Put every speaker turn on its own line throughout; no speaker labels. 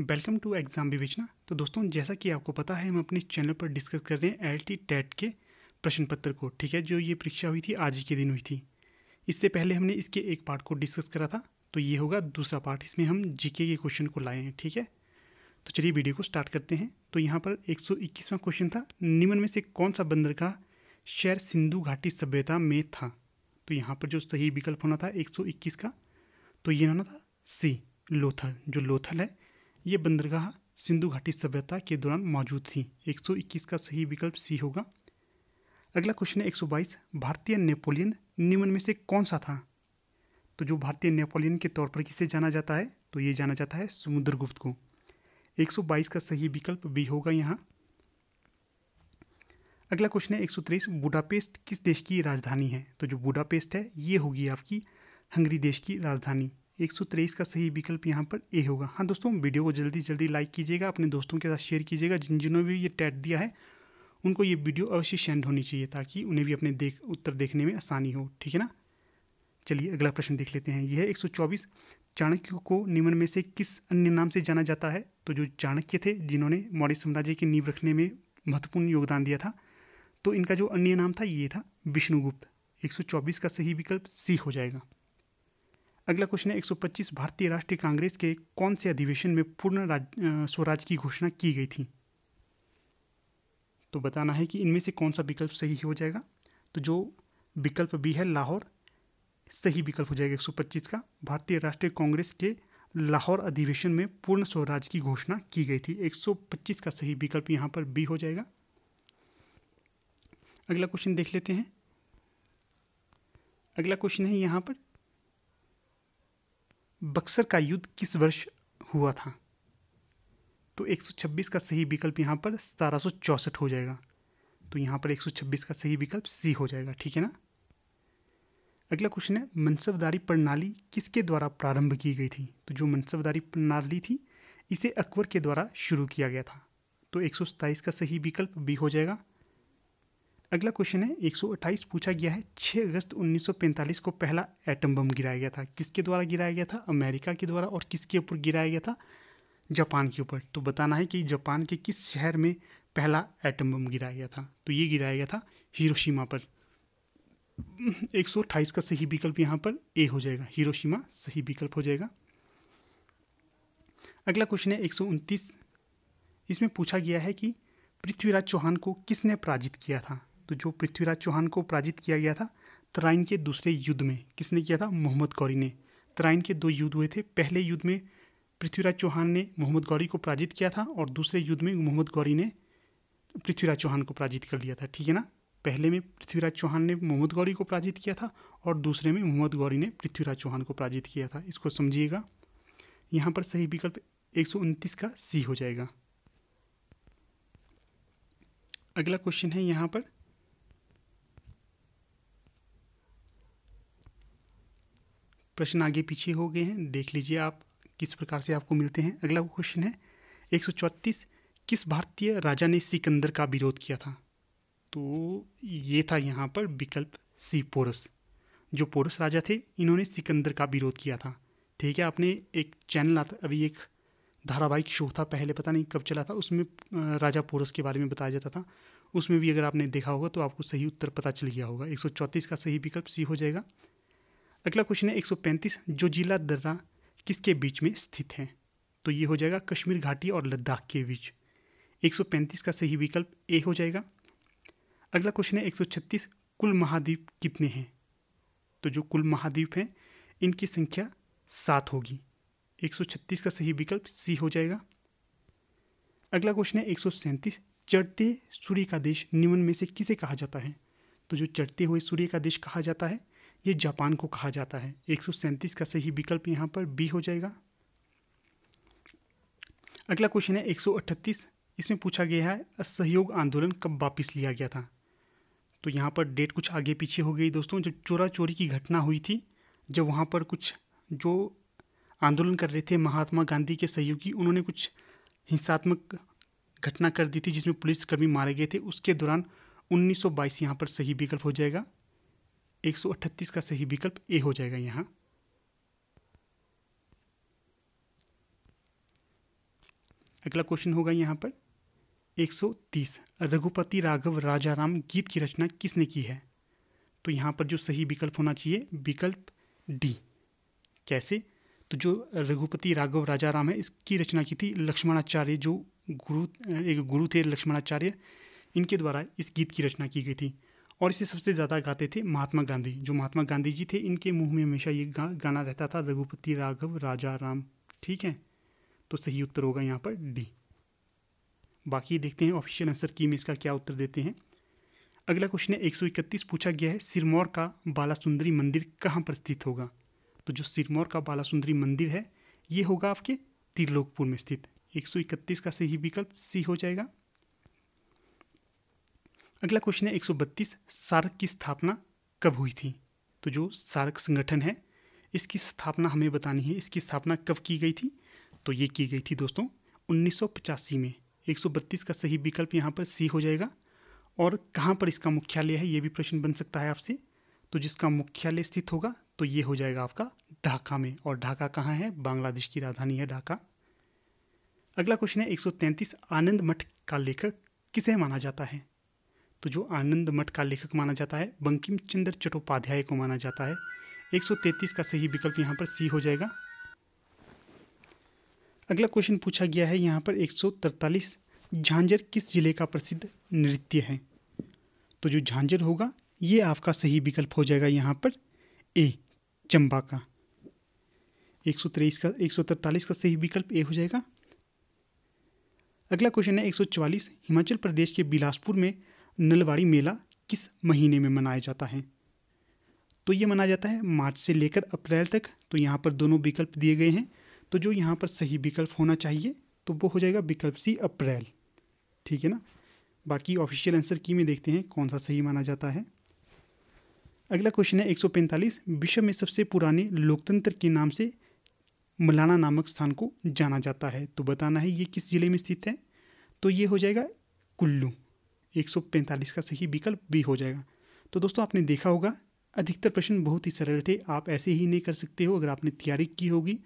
welcome to exam विवेचना तो दोस्तों जैसा कि आपको पता है हम अपने चैनल पर डिस्कस कर रहे हैं एल टी टेट के प्रश्न पत्र को ठीक है जो ये परीक्षा हुई थी आज ही के दिन हुई थी इससे पहले हमने इसके एक पार्ट को डिस्कस करा था तो ये होगा दूसरा पार्ट इसमें हम जी के क्वेश्चन को लाए हैं ठीक है तो चलिए वीडियो को स्टार्ट करते हैं तो यहाँ पर एक क्वेश्चन था निम्न में से कौन सा बंदर का शहर सिंधु घाटी सभ्यता में था तो यहाँ पर जो सही विकल्प होना था 121 का तो ये होना था सी लोथल जो लोथल है ये बंदरगाह सिंधु घाटी सभ्यता के दौरान मौजूद थी 121 का सही विकल्प सी होगा अगला क्वेश्चन है 122 भारतीय नेपोलियन निम्न में से कौन सा था तो जो भारतीय नेपोलियन के तौर पर किसे जाना जाता है तो ये जाना जाता है समुद्रगुप्त को 122 का सही विकल्प बी होगा यहाँ अगला क्वेश्चन है तेईस बुडापेस्ट किस देश की राजधानी है तो जो बुडापेस्ट है ये होगी आपकी हंगरी देश की राजधानी 123 का सही विकल्प यहाँ पर ए होगा हाँ दोस्तों वीडियो को जल्दी जल्दी लाइक कीजिएगा अपने दोस्तों के साथ शेयर कीजिएगा जिन जिन्होंने भी ये टैट दिया है उनको ये वीडियो अवश्य सेंड होनी चाहिए ताकि उन्हें भी अपने देख उत्तर देखने में आसानी हो ठीक है ना चलिए अगला प्रश्न देख लेते हैं यह एक चाणक्य को निम्न में से किस अन्य नाम से जाना जाता है तो जो चाणक्य थे जिन्होंने मौर्य साम्राज्य की नींव रखने में महत्वपूर्ण योगदान दिया था तो इनका जो अन्य नाम था ये था विष्णुगुप्त 124 का सही विकल्प सी हो जाएगा अगला क्वेश्चन है 125 भारतीय राष्ट्रीय कांग्रेस के कौन से अधिवेशन में पूर्ण स्वराज की घोषणा की गई थी तो बताना है कि इनमें से कौन सा विकल्प सही हो जाएगा तो जो विकल्प बी है लाहौर सही विकल्प हो जाएगा 125 का भारतीय राष्ट्रीय कांग्रेस के लाहौर अधिवेशन में पूर्ण स्वराज की घोषणा की गई थी 125 का सही विकल्प यहाँ पर बी हो जाएगा अगला क्वेश्चन देख लेते हैं अगला क्वेश्चन है यहाँ पर बक्सर का युद्ध किस वर्ष हुआ था तो 126 का सही विकल्प यहाँ पर सतारह हो जाएगा तो यहाँ पर 126 का सही विकल्प सी हो जाएगा ठीक है ना अगला क्वेश्चन है मनसबदारी प्रणाली किसके द्वारा प्रारंभ की गई थी तो जो मनसबदारी प्रणाली थी इसे अकबर के द्वारा शुरू किया गया था तो एक का सही विकल्प बी हो जाएगा अगला क्वेश्चन है 128 पूछा गया है 6 अगस्त 1945 को पहला एटम बम गिराया गया था किसके द्वारा गिराया गया था अमेरिका के द्वारा और किसके ऊपर गिराया गया था जापान के ऊपर तो बताना है कि जापान के किस शहर में पहला एटम बम गिराया गया था तो ये गिराया गया था हिरोशिमा पर 128 का सही विकल्प यहाँ पर ए हो जाएगा हिरोशिमा सही विकल्प हो जाएगा अगला क्वेश्चन है एक इसमें पूछा गया है कि पृथ्वीराज चौहान को किसने पराजित किया था तो जो पृथ्वीराज चौहान को पराजित किया गया था तराइन के दूसरे युद्ध में किसने किया था मोहम्मद गौरी ने तराइन के दो युद्ध हुए थे पहले युद्ध में पृथ्वीराज चौहान ने मोहम्मद गौरी को पराजित किया था और दूसरे युद्ध में मोहम्मद गौरी ने पृथ्वीराज चौहान को पराजित कर लिया था ठीक है ना पहले में पृथ्वीराज चौहान ने मोहम्मद गौरी को पराजित किया था और दूसरे में मोहम्मद गौरी ने पृथ्वीराज चौहान को पराजित किया था इसको समझिएगा यहाँ पर सही विकल्प एक का सी हो जाएगा अगला क्वेश्चन है यहाँ पर प्रश्न आगे पीछे हो गए हैं देख लीजिए आप किस प्रकार से आपको मिलते हैं अगला क्वेश्चन है एक किस भारतीय राजा ने सिकंदर का विरोध किया था तो ये था यहाँ पर विकल्प सी पोरस जो पोरस राजा थे इन्होंने सिकंदर का विरोध किया था ठीक है आपने एक चैनल आता अभी एक धारावाहिक शो था पहले पता नहीं कब चला था उसमें राजा पोरस के बारे में बताया जाता था उसमें भी अगर आपने देखा होगा तो आपको सही उत्तर पता चल गया होगा एक का सही विकल्प सी हो जाएगा अगला क्वेश्चन है एक जो जिला दर्रा किसके बीच में स्थित है तो ये हो जाएगा कश्मीर घाटी और लद्दाख के बीच 135 का सही विकल्प ए हो जाएगा अगला क्वेश्चन है 136 कुल महाद्वीप कितने हैं तो जो कुल महाद्वीप हैं इनकी संख्या सात होगी 136 का सही विकल्प सी हो जाएगा अगला क्वेश्चन है एक चढ़ते सूर्य का देश निम्न में से किसे कहा जाता है तो जो चढ़ते हुए सूर्य का देश कहा जाता है ये जापान को कहा जाता है एक का सही विकल्प यहाँ पर बी हो जाएगा अगला क्वेश्चन है 138 इसमें पूछा गया है असहयोग आंदोलन कब वापस लिया गया था तो यहाँ पर डेट कुछ आगे पीछे हो गई दोस्तों जब चोरा चोरी की घटना हुई थी जब वहाँ पर कुछ जो आंदोलन कर रहे थे महात्मा गांधी के सहयोगी उन्होंने कुछ हिंसात्मक घटना कर दी थी जिसमें पुलिसकर्मी मारे गए थे उसके दौरान 1922 यहाँ पर सही विकल्प हो जाएगा 138 का सही विकल्प ए हो जाएगा यहाँ अगला क्वेश्चन होगा यहाँ पर 130 रघुपति राघव राजाराम गीत की रचना किसने की है तो यहाँ पर जो सही विकल्प होना चाहिए विकल्प डी कैसे तो जो रघुपति राघव राजाराम है इसकी रचना की थी लक्ष्मणाचार्य जो गुरु एक गुरु थे लक्ष्मणाचार्य इनके द्वारा इस गीत की रचना की गई थी और इसे सबसे ज़्यादा गाते थे महात्मा गांधी जो महात्मा गांधी जी थे इनके मुंह में हमेशा ये गा, गाना रहता था रघुपति राघव राजा राम ठीक है तो सही उत्तर होगा यहाँ पर डी बाकी देखते हैं ऑफिशियल आंसर की में इसका क्या उत्तर देते हैं अगला क्वेश्चन है इकतीस पूछा गया है सिरमौर का बाला सुंदरी मंदिर कहाँ पर स्थित होगा तो जो सिरमौर का बाला सुंदरी मंदिर है ये होगा आपके त्रिलोकपुर में स्थित 131 का सही विकल्प सी हो जाएगा अगला क्वेश्चन है 132 सार्क की स्थापना कब हुई थी तो जो सार्क संगठन है इसकी स्थापना हमें बतानी है इसकी स्थापना कब की गई थी तो ये की गई थी दोस्तों उन्नीस में 132 का सही विकल्प यहाँ पर सी हो जाएगा और कहाँ पर इसका मुख्यालय है ये भी प्रश्न बन सकता है आपसे तो जिसका मुख्यालय स्थित होगा तो ये हो जाएगा आपका ढाका में और ढाका कहाँ है बांग्लादेश की राजधानी है ढाका अगला क्वेश्चन है 133 आनंद मठ का लेखक किसे माना जाता है तो जो आनंद मठ का लेखक माना जाता है बंकिम चंद्र चट्टोपाध्याय को माना जाता है 133 का सही विकल्प यहाँ पर सी हो जाएगा अगला क्वेश्चन पूछा गया है यहाँ पर 143 झांझर किस जिले का प्रसिद्ध नृत्य है तो जो झांझर होगा ये आपका सही विकल्प हो जाएगा यहाँ पर ए चंबा का एक सौ तेईस का एक सौ तरतालीस का सही विकल्प ए हो जाएगा अगला क्वेश्चन है एक सौ चवालीस हिमाचल प्रदेश के बिलासपुर में नलवाड़ी मेला किस महीने में मनाया जाता है तो ये मनाया जाता है मार्च से लेकर अप्रैल तक तो यहाँ पर दोनों विकल्प दिए गए हैं तो जो यहाँ पर सही विकल्प होना चाहिए तो वो हो जाएगा विकल्प सी अप्रैल ठीक है ना बाकी ऑफिशियल आंसर की में देखते हैं कौन सा सही माना जाता है अगला क्वेश्चन है 145 विश्व में सबसे पुराने लोकतंत्र के नाम से मलाना नामक स्थान को जाना जाता है तो बताना है ये किस ज़िले में स्थित है तो ये हो जाएगा कुल्लू 145 का सही विकल्प बी हो जाएगा तो दोस्तों आपने देखा होगा अधिकतर प्रश्न बहुत ही सरल थे आप ऐसे ही नहीं कर सकते हो अगर आपने तैयारी की होगी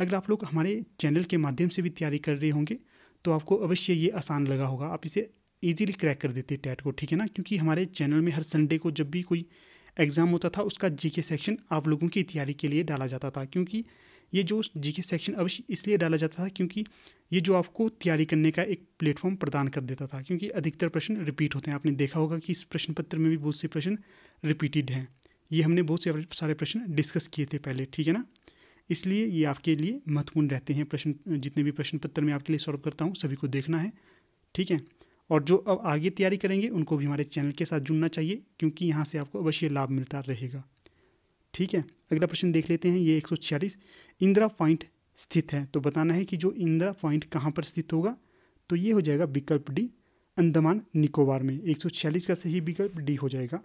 अगर आप लोग हमारे चैनल के माध्यम से भी तैयारी कर रहे होंगे तो आपको अवश्य ये आसान लगा होगा आप इसे ईजिली क्रैक कर देते टैट को ठीक है ना क्योंकि हमारे चैनल में हर संडे को जब भी कोई एग्ज़ाम होता था उसका जीके सेक्शन आप लोगों की तैयारी के लिए डाला जाता था क्योंकि ये जो जीके सेक्शन अवश्य इसलिए डाला जाता था क्योंकि ये जो आपको तैयारी करने का एक प्लेटफॉर्म प्रदान कर देता था क्योंकि अधिकतर प्रश्न रिपीट होते हैं आपने देखा होगा कि इस प्रश्न पत्र में भी बहुत से प्रश्न रिपीटेड हैं ये हमने बहुत से सारे प्रश्न डिस्कस किए थे पहले ठीक है ना इसलिए ये आपके लिए महत्वपूर्ण रहते हैं प्रश्न जितने भी प्रश्न पत्र में आपके लिए सॉल्व करता हूँ सभी को देखना है ठीक है और जो अब आगे तैयारी करेंगे उनको भी हमारे चैनल के साथ जुड़ना चाहिए क्योंकि यहाँ से आपको अवश्य लाभ मिलता रहेगा ठीक है अगला प्रश्न देख लेते हैं ये एक इंदिरा पॉइंट स्थित है तो बताना है कि जो इंदिरा पॉइंट कहाँ पर स्थित होगा तो ये हो जाएगा विकल्प डी अंडमान निकोबार में एक का सही विकल्प डी हो जाएगा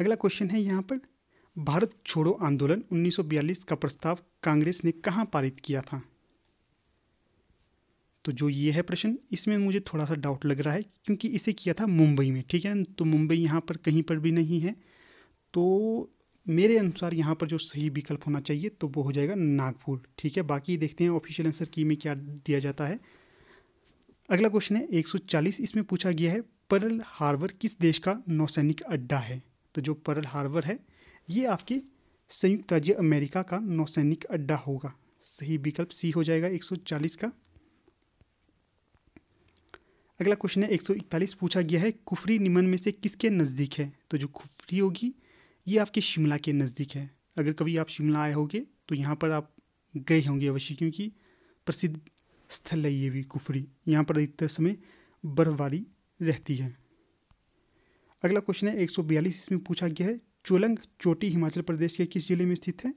अगला क्वेश्चन है यहाँ पर भारत छोड़ो आंदोलन 1942 का प्रस्ताव कांग्रेस ने कहाँ पारित किया था तो जो ये है प्रश्न इसमें मुझे थोड़ा सा डाउट लग रहा है क्योंकि इसे किया था मुंबई में ठीक है तो मुंबई यहाँ पर कहीं पर भी नहीं है तो मेरे अनुसार यहाँ पर जो सही विकल्प होना चाहिए तो वो हो जाएगा नागपुर ठीक है बाकी देखते हैं ऑफिशियल आंसर की में क्या दिया जाता है अगला क्वेश्चन है 140 इसमें पूछा गया है परल हार्बर किस देश का नौसैनिक अड्डा है तो जो परल हार्बर है ये आपके संयुक्त राज्य अमेरिका का नौसैनिक अड्डा होगा सही विकल्प सी हो जाएगा 140 का अगला क्वेश्चन है 141 पूछा गया है कुफरी निमन में से किसके नज़दीक है तो जो कुफरी होगी ये आपके शिमला के नज़दीक है अगर कभी आप शिमला आए होंगे तो यहाँ पर आप गए होंगे अवश्य क्योंकि प्रसिद्ध स्थल है ये भी कुफरी यहाँ पर अधिकतर समय बर्फबारी रहती है अगला क्वेश्चन है 142 इसमें पूछा गया है चोलंग चोटी हिमाचल प्रदेश के किस ज़िले में स्थित है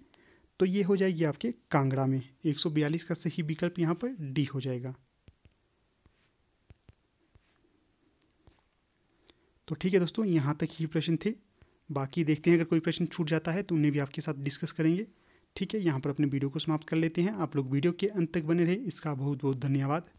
तो ये हो जाएगी आपके कांगड़ा में 142 का सही विकल्प यहाँ पर डी हो जाएगा तो ठीक है दोस्तों यहाँ तक ही प्रश्न थे बाकी देखते हैं अगर कोई प्रश्न छूट जाता है तो उन्हें भी आपके साथ डिस्कस करेंगे ठीक है यहाँ पर अपने वीडियो को समाप्त कर लेते हैं आप लोग वीडियो के अंत तक बने रहे इसका बहुत बहुत धन्यवाद